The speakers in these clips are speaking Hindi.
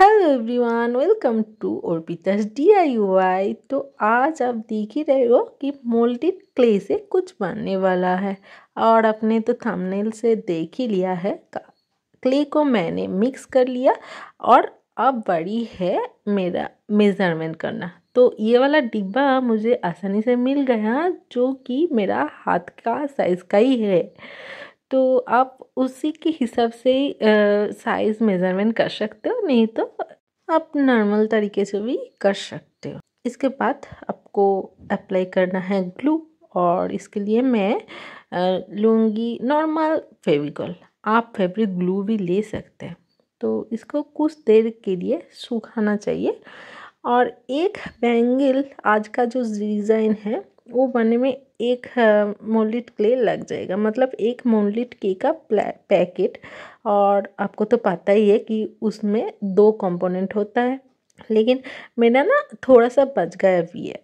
hello everyone welcome to you I तो आज आप देख ही रहे हो कि मोल्टेड क्ले से कुछ बनने वाला है और आपने तो थंबनेल से देख ही लिया है क्ले को मैंने मिक्स कर लिया और अब बड़ी है मेरा मेज़रमेंट करना तो ये वाला डिब्बा मुझे आसानी से मिल गया जो कि मेरा हाथ का साइज़ का ही है तो आप उसी के हिसाब से साइज़ मेज़रमेंट कर सकते हो नहीं तो आप नॉर्मल तरीके से भी कर सकते हो इसके बाद आपको अप्लाई करना है ग्लू और इसके लिए मैं लूँगी नॉर्मल फेविकॉल आप फेब्रिक ग्लू भी ले सकते हैं तो इसको कुछ देर के लिए सूखाना चाहिए और एक बैंगल आज का जो डिज़ाइन है वो बनने में एक मोनलिट क्ले लग जाएगा मतलब एक मोनलिट के का पैकेट और आपको तो पता ही है कि उसमें दो कंपोनेंट होता है लेकिन मेरा ना थोड़ा सा बच गया भी है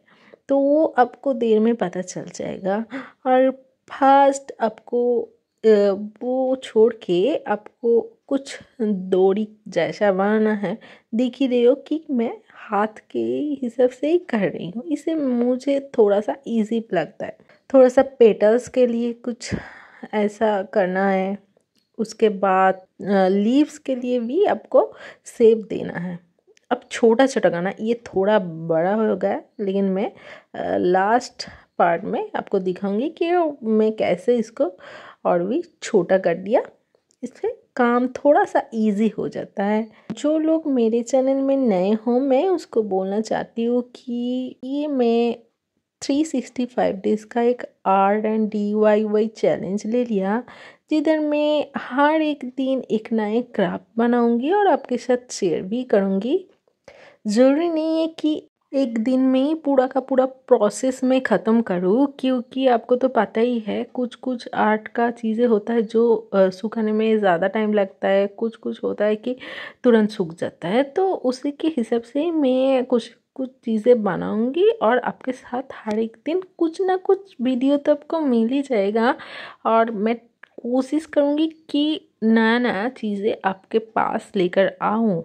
तो वो आपको देर में पता चल जाएगा और फर्स्ट आपको वो छोड़ के आपको कुछ दौड़ी जैसा बनाना है देख ही रहे हो कि मैं हाथ के हिसाब से ही कर रही हूँ इसे मुझे थोड़ा सा इजी लगता है थोड़ा सा पेटल्स के लिए कुछ ऐसा करना है उसके बाद लीव्स के लिए भी आपको सेब देना है अब छोटा छोटा गाना ये थोड़ा बड़ा हो गया लेकिन मैं लास्ट पार्ट में आपको दिखाऊंगी कि मैं कैसे इसको और भी छोटा कर दिया इससे काम थोड़ा सा इजी हो जाता है जो लोग मेरे चैनल में नए हों मैं उसको बोलना चाहती हूँ कि ये मैं 365 डेज का एक R and D Y Y challenge ले लिया जिधर मैं हर एक दिन एक ना एक क्राफ्ट बनाऊंगी और आपके साथ शेयर भी करूंगी ज़रूरी नहीं है कि एक दिन में ही पूरा का पूरा प्रोसेस मैं ख़त्म करूँ क्योंकि आपको तो पता ही है कुछ कुछ आर्ट का चीज़ें होता है जो सूखाने में ज़्यादा टाइम लगता है कुछ कुछ होता है कि तुरंत सूख जाता है तो उसी के हिसाब से मैं कुछ कुछ चीज़ें बनाऊंगी और आपके साथ हर एक दिन कुछ ना कुछ वीडियो तो आपको मिल ही जाएगा और मैं कोशिश करूँगी कि नया नया चीज़ें आपके पास लेकर आऊँ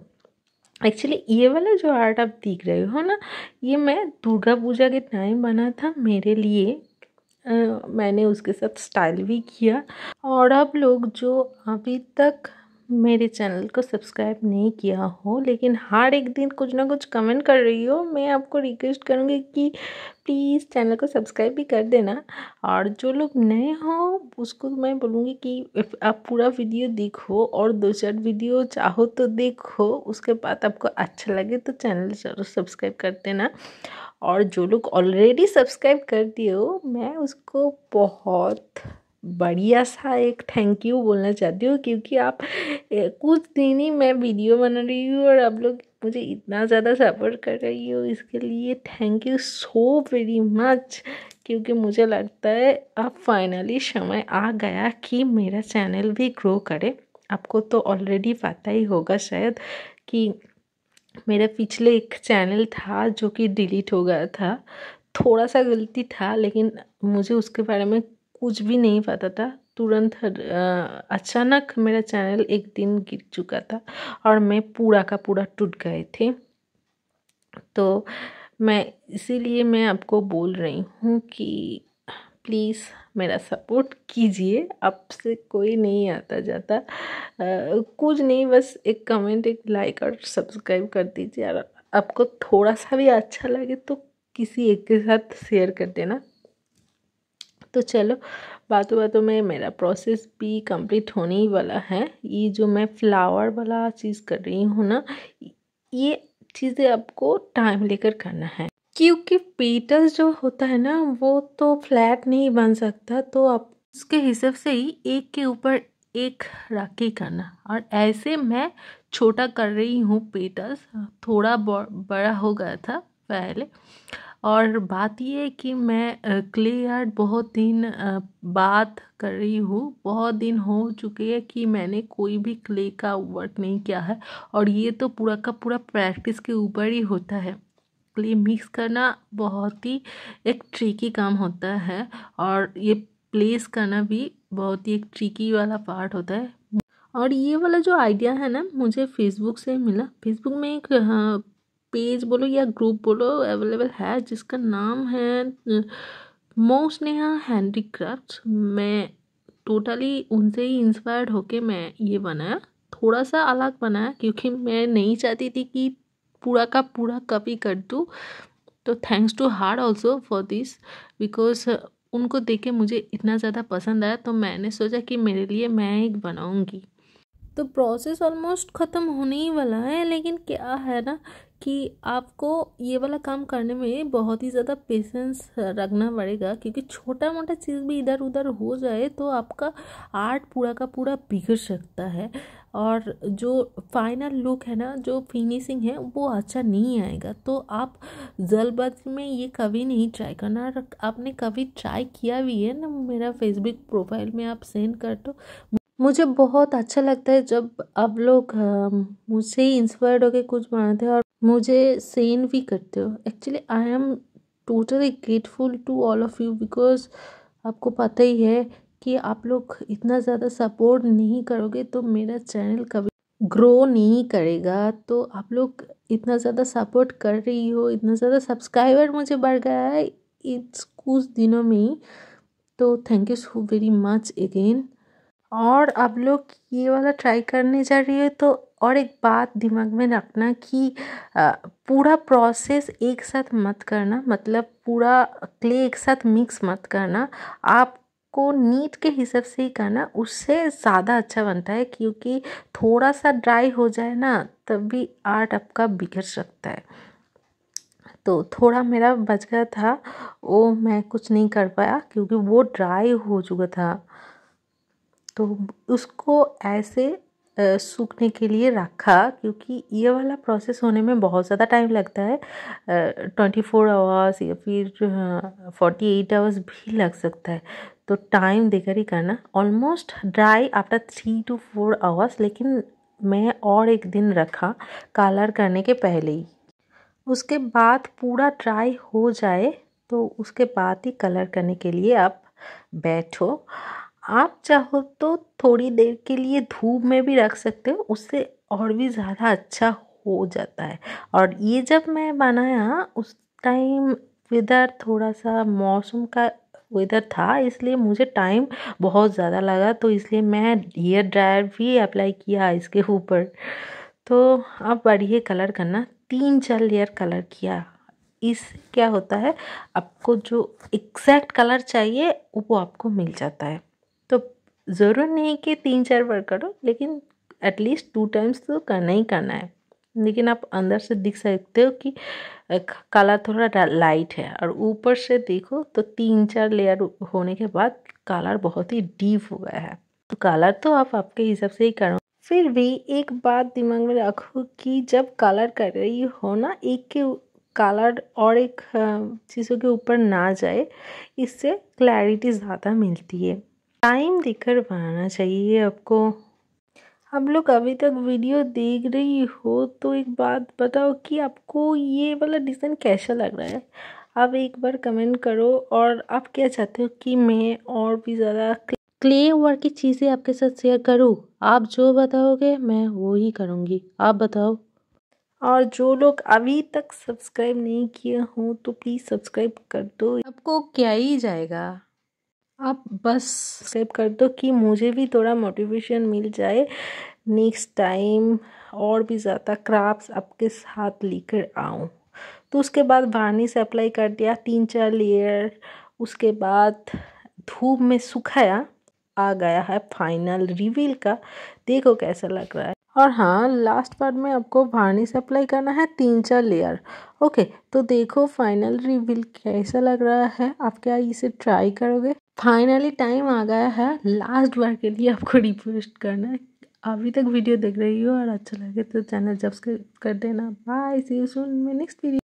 एक्चुअली ये वाला जो आर्ट आप देख रहे हो ना ये मैं दुर्गा पूजा के टाइम बना था मेरे लिए आ, मैंने उसके साथ स्टाइल भी किया और आप लोग जो अभी तक मेरे चैनल को सब्सक्राइब नहीं किया हो लेकिन हर एक दिन कुछ ना कुछ कमेंट कर रही हो मैं आपको रिक्वेस्ट करूँगी कि प्लीज़ चैनल को सब्सक्राइब भी कर देना और जो लोग नए हों उसको मैं बोलूँगी कि आप पूरा वीडियो देखो और दो चार वीडियो चाहो तो देखो उसके बाद आपको अच्छा लगे तो चैनल जरूर सब्सक्राइब कर देना और जो लोग ऑलरेडी सब्सक्राइब कर दिए हो मैं उसको बहुत बढ़िया सा एक थैंक यू बोलना चाहती हूँ क्योंकि आप कुछ दिन ही मैं वीडियो बना रही हूँ और आप लोग मुझे इतना ज़्यादा सपोर्ट कर रही हो इसके लिए thank you so very much क्योंकि मुझे लगता है अब फाइनली समय आ गया कि मेरा चैनल भी ग्रो करे आपको तो ऑलरेडी पता ही होगा शायद कि मेरा पिछले एक चैनल था जो कि डिलीट हो गया था थोड़ा सा गलती था लेकिन मुझे उसके बारे में कुछ भी नहीं पता था तुरंत अचानक मेरा चैनल एक दिन गिर चुका था और मैं पूरा का पूरा टूट गए थे तो मैं इसीलिए मैं आपको बोल रही हूँ कि प्लीज़ मेरा सपोर्ट कीजिए आपसे कोई नहीं आता जाता आ, कुछ नहीं बस एक कमेंट एक लाइक और सब्सक्राइब कर दीजिए और आपको थोड़ा सा भी अच्छा लगे तो किसी एक के साथ शेयर कर देना तो चलो बातों बातों में मेरा प्रोसेस भी कंप्लीट होने ही वाला है ये जो मैं फ्लावर वाला चीज़ कर रही हूँ ना ये चीज़ें आपको टाइम लेकर करना है क्योंकि पेटल्स जो होता है ना वो तो फ्लैट नहीं बन सकता तो आप उसके हिसाब से ही एक के ऊपर एक रख के करना और ऐसे मैं छोटा कर रही हूँ पेटल्स थोड़ा बड़ा हो गया था पहले और बात ये है कि मैं क्ले आर्ट बहुत दिन बात कर रही हूँ बहुत दिन हो चुके हैं कि मैंने कोई भी क्ले का वर्क नहीं किया है और ये तो पूरा का पूरा प्रैक्टिस के ऊपर ही होता है क्ले मिक्स करना बहुत ही एक ट्रिकी काम होता है और ये प्लेस करना भी बहुत ही एक ट्रिकी वाला पार्ट होता है और ये वाला जो आइडिया है ना मुझे फेसबुक से मिला फेसबुक में एक हाँ, पेज बोलो या ग्रुप बोलो अवेलेबल है जिसका नाम है मो स्नेहा हैंडीक्राफ्ट मैं टोटली उनसे ही इंस्पायर्ड होके मैं ये बनाया थोड़ा सा अलग बनाया क्योंकि मैं नहीं चाहती थी कि पूरा का पूरा कॉपी कर दूँ तो thanks to hard also for this because उनको देख के मुझे इतना ज़्यादा पसंद आया तो मैंने सोचा कि मेरे लिए मैं एक बनाऊँगी तो प्रोसेस ऑलमोस्ट ख़त्म होने ही वाला है लेकिन क्या है ना कि आपको ये वाला काम करने में बहुत ही ज़्यादा पेशेंस रखना पड़ेगा क्योंकि छोटा मोटा चीज़ भी इधर उधर हो जाए तो आपका आर्ट पूरा का पूरा बिगड़ सकता है और जो फाइनल लुक है ना जो फिनिशिंग है वो अच्छा नहीं आएगा तो आप जल्दबाजी में ये कभी नहीं ट्राई करना आपने कभी ट्राई किया भी है ना मेरा फेसबुक प्रोफाइल में आप सेंड कर दो मुझे बहुत अच्छा लगता है जब आप लोग मुझसे ही इंस्पायर्ड होकर कुछ बनाते हो और मुझे सेन भी करते हो actually I am totally grateful to all of you because आपको पता ही है कि आप लोग इतना ज़्यादा सपोर्ट नहीं करोगे तो मेरा चैनल कभी ग्रो नहीं करेगा तो आप लोग इतना ज़्यादा सपोर्ट कर रही हो इतना ज़्यादा सब्सक्राइबर मुझे बढ़ गया है इट्स कुछ दिनों में ही तो thank you so very much again और आप लोग ये वाला ट्राई करने जा रही है तो और एक बात दिमाग में रखना कि पूरा प्रोसेस एक साथ मत करना मतलब पूरा क्ले एक साथ मिक्स मत करना आप को नीट के हिसाब से ही करना उससे ज़्यादा अच्छा बनता है क्योंकि थोड़ा सा ड्राई हो जाए ना तब भी आर्ट आपका बिगड़ सकता है तो थोड़ा मेरा बच गया था वो मैं कुछ नहीं कर पाया क्योंकि वो ड्राई हो चुका था तो उसको ऐसे सूखने के लिए रखा क्योंकि ये वाला प्रोसेस होने में बहुत ज़्यादा टाइम लगता है ट्वेंटी फोर आवर्स या फिर फोर्टी एट आवर्स भी लग सकता है तो टाइम देकर ही करना almost dry after three to four hours लेकिन मैं और एक दिन रखा कलर करने के पहले ही उसके बाद पूरा ड्राई हो जाए तो उसके बाद ही कलर करने के लिए आप बैठो आप चाहो तो थोड़ी देर के लिए धूप में भी रख सकते हो उससे और भी ज़्यादा अच्छा हो जाता है और ये जब मैं बनाया उस टाइम वेदर थोड़ा सा मौसम का वेदर था इसलिए मुझे टाइम बहुत ज़्यादा लगा तो इसलिए मैं हेयर ड्रायर भी अप्लाई किया इसके ऊपर तो अब बढ़िए कलर करना तीन चार लेयर कलर किया इस क्या होता है आपको जो एग्जैक्ट कलर चाहिए वो आपको मिल जाता है ज़रूर नहीं कि तीन चार बार करो लेकिन एटलीस्ट टू टाइम्स तो करना ही करना है लेकिन आप अंदर से दिख सकते हो कि काला थोड़ा लाइट है और ऊपर से देखो तो तीन चार लेयर होने के बाद कलर बहुत ही डीप हो गया है तो कलर तो आप आपके हिसाब से ही करो फिर भी एक बात दिमाग में रखो कि जब कलर कर रही हो ना एक के कलर और एक चीज़ों के ऊपर ना जाए इससे क्लैरिटी ज़्यादा मिलती है टाइम देखकर बनाना चाहिए आपको आप लोग अभी तक वीडियो देख रही हो तो एक बात बताओ कि आपको ये वाला डिज़ाइन कैसा लग रहा है आप एक बार कमेंट करो और आप क्या चाहते हो कि मैं और भी ज़्यादा क्ले वर्क की चीज़ें आपके साथ शेयर करूँ आप जो बताओगे मैं वो ही करूँगी आप बताओ और जो लोग अभी तक सब्सक्राइब नहीं किए हों तो प्लीज़ सब्सक्राइब कर दो आपको क्या ही जाएगा आप बस सेव कर दो कि मुझे भी थोड़ा मोटिवेशन मिल जाए नेक्स्ट टाइम और भी ज़्यादा क्राफ्ट आपके साथ लेकर आऊँ तो उसके बाद वार्निश से अप्लाई कर दिया तीन चार लेयर उसके बाद धूप में सुखाया आ गया है फाइनल रिवील का देखो कैसा लग रहा है और हाँ लास्ट पार्ट में आपको वार्निश अप्लाई करना है तीन चार लेयर ओके तो देखो फाइनल रिवील कैसा लग रहा है आप क्या इसे ट्राई करोगे फाइनली टाइम आ गया है लास्ट बार के लिए आपको रिक्वेस्ट करना है अभी तक वीडियो देख रही हो और अच्छा लगे तो चैनल सब्सक्राइब कर देना बाय सी यू सून में नेक्स्ट वीडियो